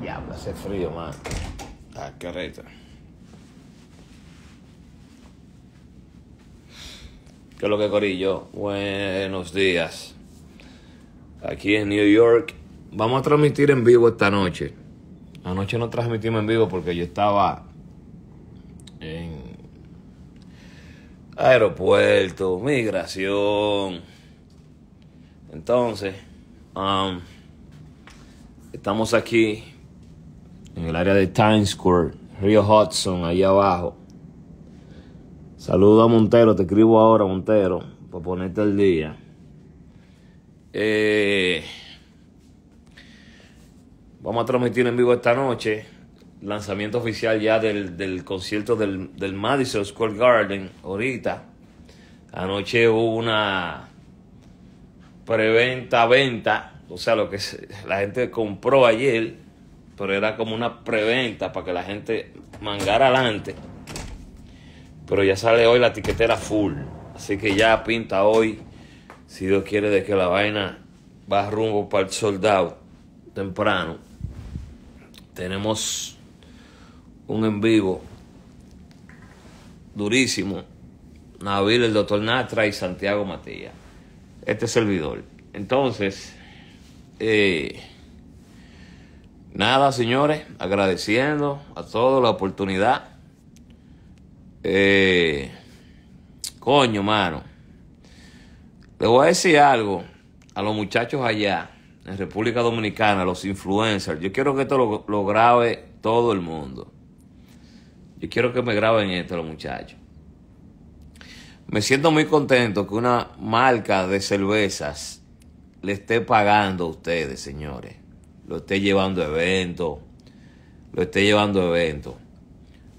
Diablo, hace frío, man. Ah, qué carreta. ¿Qué es lo que Corillo? Buenos días. Aquí en New York. Vamos a transmitir en vivo esta noche. Anoche no transmitimos en vivo porque yo estaba aeropuerto, migración. Entonces, um, estamos aquí en el área de Times Square, Río Hudson, allá abajo. Saludo a Montero, te escribo ahora, Montero, para ponerte al día. Eh, vamos a transmitir en vivo esta noche lanzamiento oficial ya del, del concierto del, del, Madison Square Garden ahorita. Anoche hubo una preventa-venta, o sea, lo que la gente compró ayer, pero era como una preventa para que la gente mangara adelante. Pero ya sale hoy la tiquetera full, así que ya pinta hoy, si Dios quiere, de que la vaina va rumbo para el soldado temprano. Tenemos un en vivo durísimo. Nabil, el doctor Natra y Santiago Matías. Este servidor. Entonces, eh, nada, señores, agradeciendo a todos la oportunidad. Eh, coño, mano. Le voy a decir algo a los muchachos allá, en República Dominicana, los influencers. Yo quiero que esto lo grabe todo el mundo. Yo quiero que me graben esto los muchachos. Me siento muy contento que una marca de cervezas le esté pagando a ustedes, señores. Lo esté llevando a eventos, lo esté llevando a eventos,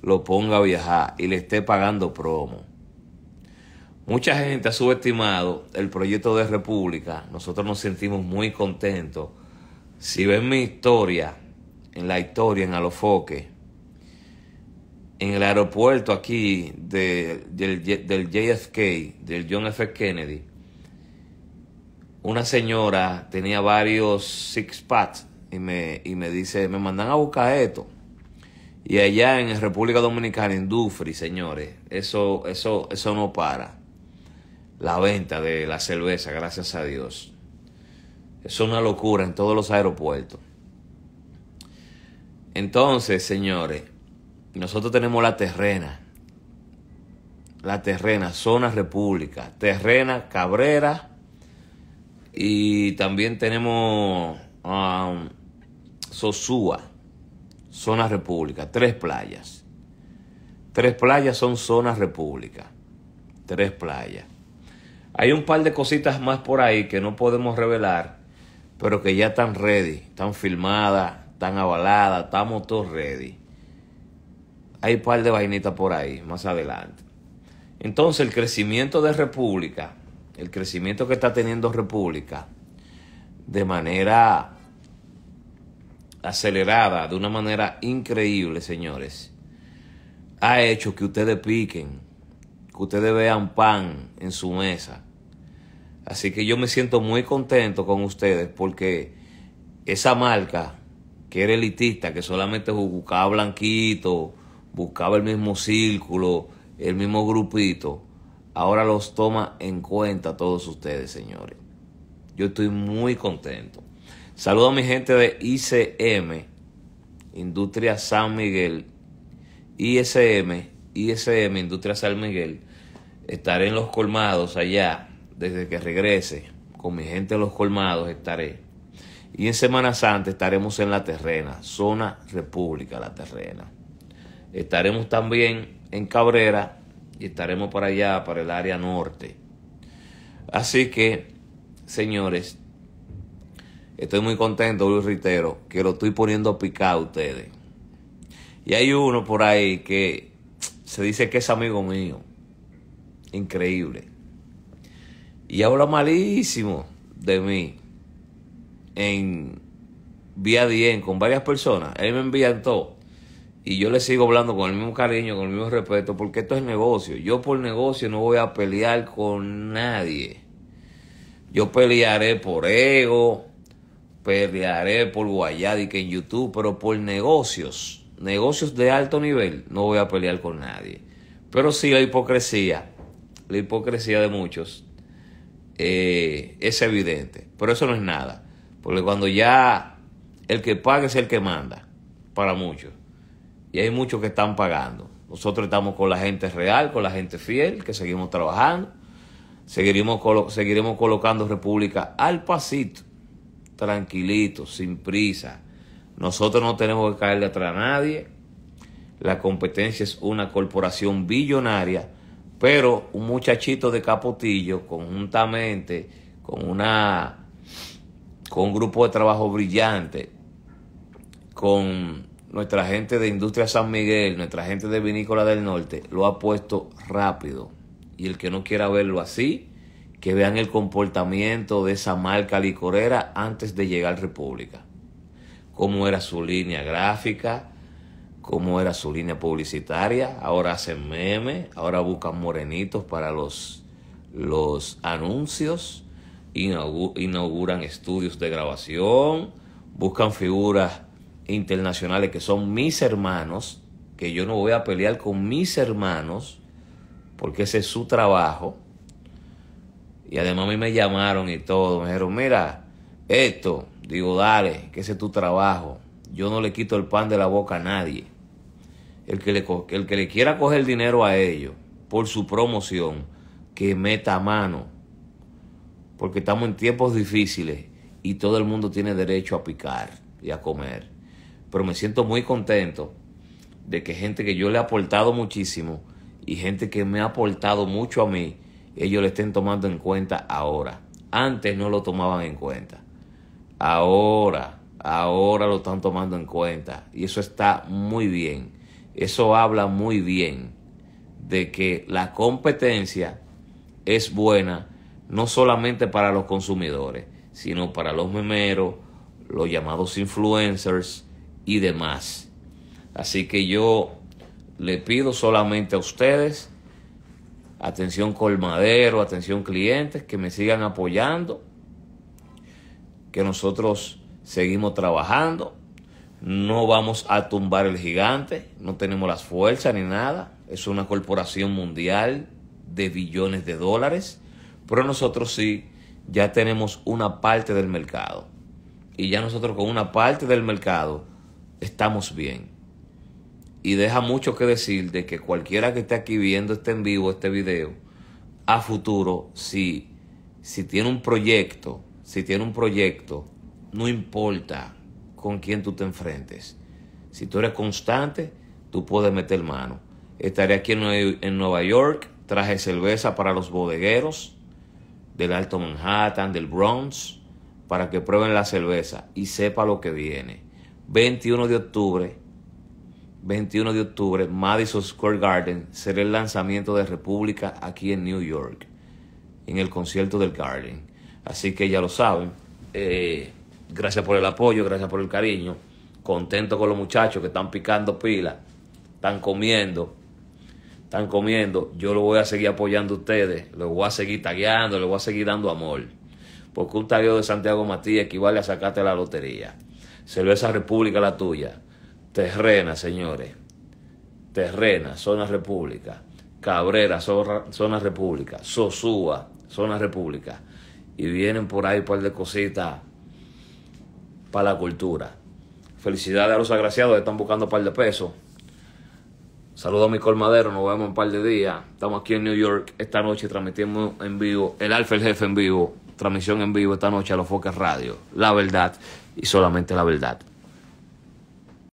lo ponga a viajar y le esté pagando promo. Mucha gente ha subestimado el proyecto de República. Nosotros nos sentimos muy contentos. Si ven mi historia, en la historia, en Alofoque, en el aeropuerto aquí de, del, JFK, del John F. Kennedy, una señora tenía varios six packs y me, y me dice, me mandan a buscar esto. Y allá en República Dominicana, en Dufri, señores, eso, eso, eso no para. La venta de la cerveza, gracias a Dios. es una locura en todos los aeropuertos. Entonces, señores, nosotros tenemos la terrena. La terrena, zona república. Terrena, Cabrera. Y también tenemos um, Sosúa, zona república. Tres playas. Tres playas son zona república. Tres playas. Hay un par de cositas más por ahí que no podemos revelar, pero que ya están ready, están filmadas, están avaladas, estamos todos ready hay un par de vainitas por ahí, más adelante. Entonces el crecimiento de República, el crecimiento que está teniendo República, de manera acelerada, de una manera increíble, señores, ha hecho que ustedes piquen, que ustedes vean pan en su mesa. Así que yo me siento muy contento con ustedes porque esa marca que era elitista, que solamente jugaba blanquito, buscaba el mismo círculo, el mismo grupito, ahora los toma en cuenta todos ustedes, señores. Yo estoy muy contento. Saludo a mi gente de ICM, Industria San Miguel, ISM, ISM, Industria San Miguel. Estaré en los colmados allá desde que regrese. Con mi gente en los colmados estaré. Y en Semana Santa estaremos en La Terrena, zona República La Terrena. Estaremos también en Cabrera y estaremos para allá, para el área norte. Así que, señores, estoy muy contento, Luis Ritero, que lo estoy poniendo picado a ustedes. Y hay uno por ahí que se dice que es amigo mío. Increíble. Y habla malísimo de mí en vía 10 con varias personas. Él me envió todo y yo le sigo hablando con el mismo cariño, con el mismo respeto, porque esto es negocio. Yo por negocio no voy a pelear con nadie. Yo pelearé por ego, pelearé por Guayadi que en YouTube, pero por negocios, negocios de alto nivel, no voy a pelear con nadie. Pero sí la hipocresía, la hipocresía de muchos eh, es evidente, pero eso no es nada, porque cuando ya el que paga es el que manda, para muchos. Y hay muchos que están pagando. Nosotros estamos con la gente real, con la gente fiel, que seguimos trabajando. Seguiremos, seguiremos colocando República al pasito, tranquilito, sin prisa. Nosotros no tenemos que caerle atrás a nadie. La competencia es una corporación billonaria, pero un muchachito de capotillo, conjuntamente con una con un grupo de trabajo brillante, con nuestra gente de Industria San Miguel, nuestra gente de Vinícola del Norte, lo ha puesto rápido. Y el que no quiera verlo así, que vean el comportamiento de esa marca licorera antes de llegar a República. Cómo era su línea gráfica, cómo era su línea publicitaria. Ahora hacen memes, ahora buscan morenitos para los, los anuncios, inauguran estudios de grabación, buscan figuras internacionales que son mis hermanos, que yo no voy a pelear con mis hermanos, porque ese es su trabajo. Y además a mí me llamaron y todo, me dijeron, mira, esto, digo, dale, que ese es tu trabajo. Yo no le quito el pan de la boca a nadie. El que le, el que le quiera coger dinero a ellos por su promoción, que meta mano. Porque estamos en tiempos difíciles y todo el mundo tiene derecho a picar y a comer pero me siento muy contento de que gente que yo le he aportado muchísimo y gente que me ha aportado mucho a mí, ellos le estén tomando en cuenta ahora. Antes no lo tomaban en cuenta. Ahora, ahora lo están tomando en cuenta. Y eso está muy bien. Eso habla muy bien de que la competencia es buena no solamente para los consumidores, sino para los memeros, los llamados influencers, y demás. Así que yo le pido solamente a ustedes, atención colmadero, atención clientes, que me sigan apoyando, que nosotros seguimos trabajando, no vamos a tumbar el gigante, no tenemos las fuerzas ni nada, es una corporación mundial de billones de dólares, pero nosotros sí ya tenemos una parte del mercado. Y ya nosotros con una parte del mercado estamos bien. Y deja mucho que decir de que cualquiera que esté aquí viendo este en vivo, este video, a futuro, si, si tiene un proyecto, si tiene un proyecto, no importa con quién tú te enfrentes. Si tú eres constante, tú puedes meter mano. Estaré aquí en Nueva York, traje cerveza para los bodegueros del Alto Manhattan, del Bronx, para que prueben la cerveza y sepa lo que viene. 21 de octubre, 21 de octubre, Madison Square Garden será el lanzamiento de República aquí en New York, en el concierto del Garden. Así que ya lo saben. Eh, gracias por el apoyo, gracias por el cariño. Contento con los muchachos que están picando pilas, están comiendo, están comiendo. Yo lo voy a seguir apoyando a ustedes, los voy a seguir tagueando, les voy a seguir dando amor. Porque un tagueo de Santiago Matías equivale a sacarte la lotería esa República la tuya. Terrena, señores. Terrena, Zona República. Cabrera, Zona, República. Sosúa, Zona República. Y vienen por ahí un par de cositas para la cultura. Felicidades a los agraciados que están buscando un par de pesos. Saludos a mi colmadero, nos vemos en un par de días. Estamos aquí en New York esta noche, transmitimos en vivo, el Alfa el Jefe en vivo, transmisión en vivo esta noche a los focas Radio. La verdad y solamente la verdad.